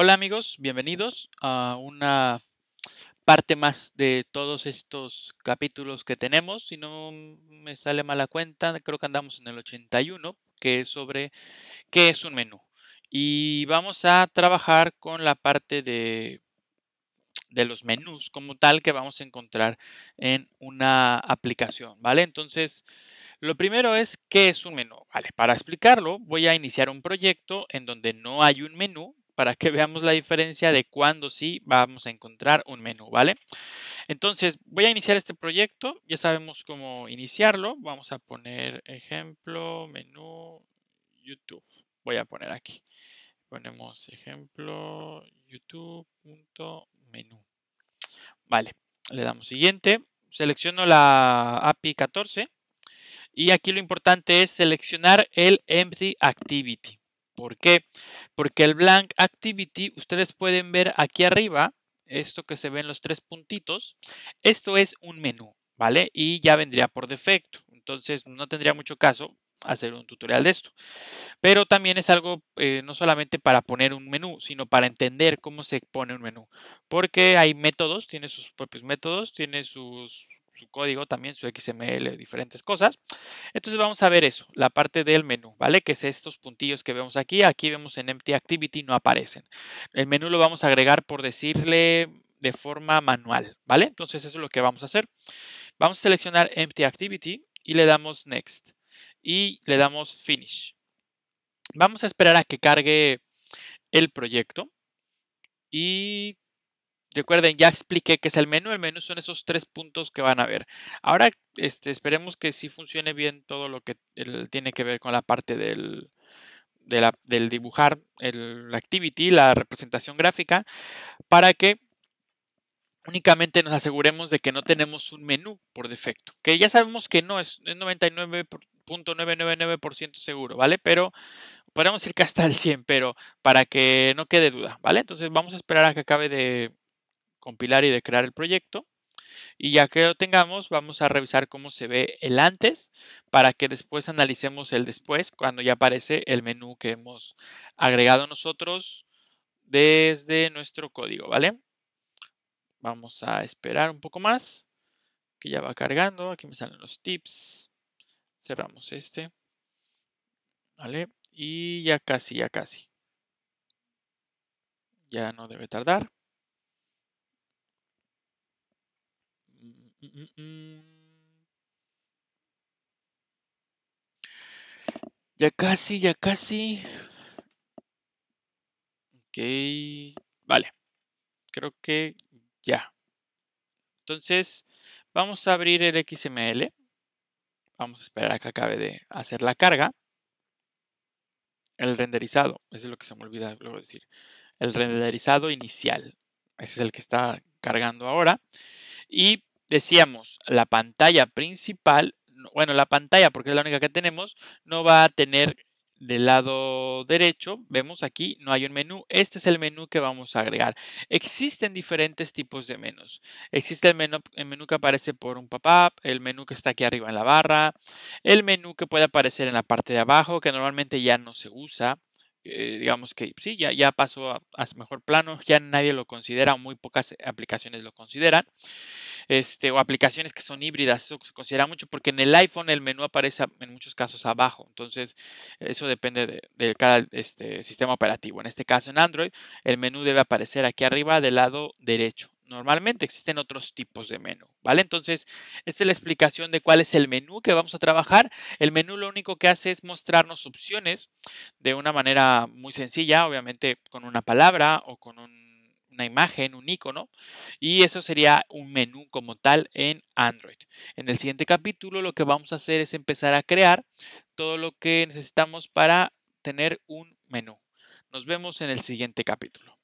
Hola amigos, bienvenidos a una parte más de todos estos capítulos que tenemos. Si no me sale mala cuenta, creo que andamos en el 81, que es sobre qué es un menú. Y vamos a trabajar con la parte de, de los menús como tal que vamos a encontrar en una aplicación, ¿vale? Entonces, lo primero es qué es un menú. Vale, para explicarlo voy a iniciar un proyecto en donde no hay un menú, para que veamos la diferencia de cuándo sí vamos a encontrar un menú, ¿vale? Entonces, voy a iniciar este proyecto, ya sabemos cómo iniciarlo, vamos a poner ejemplo, menú, YouTube, voy a poner aquí, ponemos ejemplo, youtube.menú, vale, le damos siguiente, selecciono la API 14 y aquí lo importante es seleccionar el Empty Activity. ¿Por qué? Porque el Blank Activity, ustedes pueden ver aquí arriba, esto que se ven los tres puntitos, esto es un menú, ¿vale? Y ya vendría por defecto. Entonces no tendría mucho caso hacer un tutorial de esto. Pero también es algo eh, no solamente para poner un menú, sino para entender cómo se pone un menú. Porque hay métodos, tiene sus propios métodos, tiene sus su código también, su XML, diferentes cosas. Entonces vamos a ver eso, la parte del menú, ¿vale? Que es estos puntillos que vemos aquí. Aquí vemos en Empty Activity no aparecen. El menú lo vamos a agregar por decirle de forma manual, ¿vale? Entonces eso es lo que vamos a hacer. Vamos a seleccionar Empty Activity y le damos Next y le damos Finish. Vamos a esperar a que cargue el proyecto y Recuerden, ya expliqué que es el menú. El menú son esos tres puntos que van a ver. Ahora este, esperemos que sí funcione bien todo lo que tiene que ver con la parte del, la, del dibujar, el activity, la representación gráfica, para que únicamente nos aseguremos de que no tenemos un menú por defecto. Que ya sabemos que no es, es 99.999% seguro, ¿vale? Pero podemos ir hasta el 100, pero para que no quede duda, ¿vale? Entonces vamos a esperar a que acabe de compilar y de crear el proyecto. Y ya que lo tengamos, vamos a revisar cómo se ve el antes para que después analicemos el después cuando ya aparece el menú que hemos agregado nosotros desde nuestro código, ¿vale? Vamos a esperar un poco más, que ya va cargando, aquí me salen los tips, cerramos este, ¿vale? Y ya casi, ya casi. Ya no debe tardar. Mm, mm, mm. Ya casi, ya casi. Ok. Vale. Creo que ya. Entonces, vamos a abrir el XML. Vamos a esperar a que acabe de hacer la carga. El renderizado. Eso es lo que se me olvida luego decir. El renderizado inicial. Ese es el que está cargando ahora. Y decíamos, la pantalla principal, bueno, la pantalla, porque es la única que tenemos, no va a tener del lado derecho, vemos aquí, no hay un menú. Este es el menú que vamos a agregar. Existen diferentes tipos de menús. Existe el menú, el menú que aparece por un pop-up, el menú que está aquí arriba en la barra, el menú que puede aparecer en la parte de abajo, que normalmente ya no se usa. Eh, digamos que sí, ya, ya pasó a, a mejor plano, ya nadie lo considera, muy pocas aplicaciones lo consideran. Este, o aplicaciones que son híbridas, eso se considera mucho porque en el iPhone el menú aparece en muchos casos abajo, entonces eso depende de, cada este, sistema operativo. En este caso en Android el menú debe aparecer aquí arriba del lado derecho. Normalmente existen otros tipos de menú, ¿vale? Entonces, esta es la explicación de cuál es el menú que vamos a trabajar. El menú lo único que hace es mostrarnos opciones de una manera muy sencilla, obviamente con una palabra o con un una imagen, un icono, y eso sería un menú como tal en Android. En el siguiente capítulo lo que vamos a hacer es empezar a crear todo lo que necesitamos para tener un menú. Nos vemos en el siguiente capítulo.